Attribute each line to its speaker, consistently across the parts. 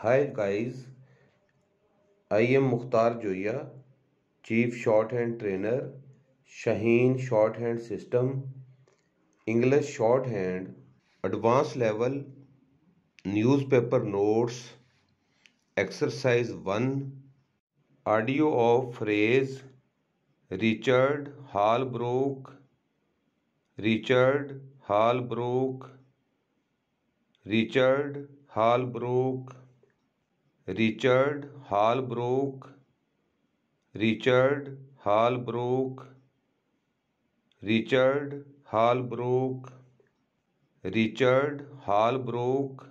Speaker 1: hi guys I am Mukhtar Zoya chief shorthand trainer Shaheen shorthand system English shorthand advance level newspaper notes exercise one audio of phrase Richard Holbrook Richard Holbrook Richard Holbrook Richard हॉलब्रोक Richard हॉलब्रोक Richard हॉलब्रोक Richard हॉलब्रोक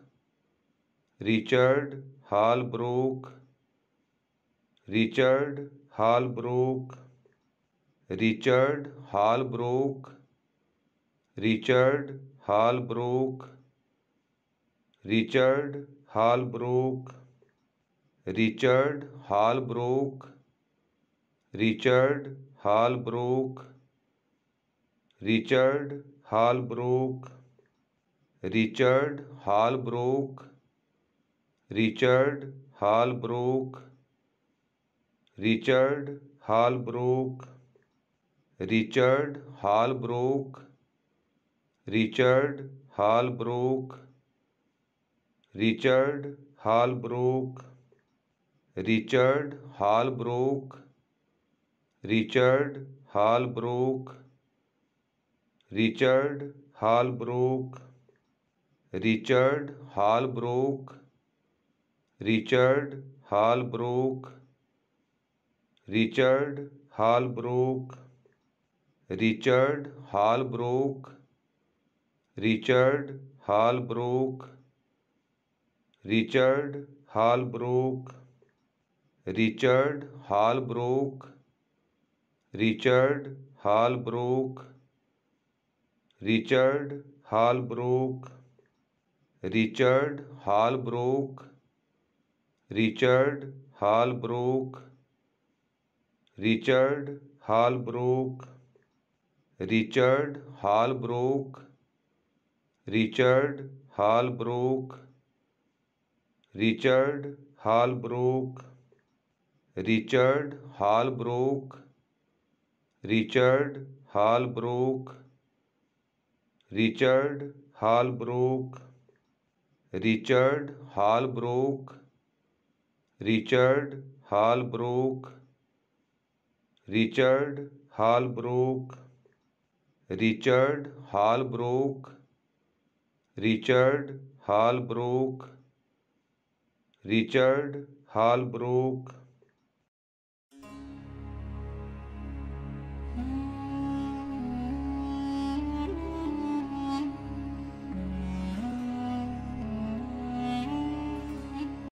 Speaker 1: Richard हॉलब्रोक Richard हॉलब्रोक Richard हॉलब्रोक Richard हॉलब्रोक Richard हॉलब्रोक Richard हॉलब्रोक Richard हॉलब्रोक Richard हॉलब्रोक Richard हॉलब्रोक Richard हॉलब्रोक Richard हॉलब्रोक Richard हॉलब्रोक Richard हॉलब्रोक Richard हॉलब्रोक Richard हॉलब्रोक Richard हॉलब्रोक Richard हॉलब्रोक Richard हॉलब्रोक Richard हॉलब्रोक Richard हॉलब्रोक Richard हॉलब्रोक Richard हॉलब्रोक Richard हॉलब्रोक Richard हॉलब्रोक Richard हॉलब्रोक Richard हॉलब्रोक Richard हॉलब्रोक Richard हॉलब्रोक Richard हॉलब्रोक Richard हॉलब्रोक Richard हॉलब्रोक Richard हॉलब्रोक Richard Brook Richard Brook Richard Brook Richard Brook Richard Brook Richard Brook Richard Brook Richard Brook Richard broke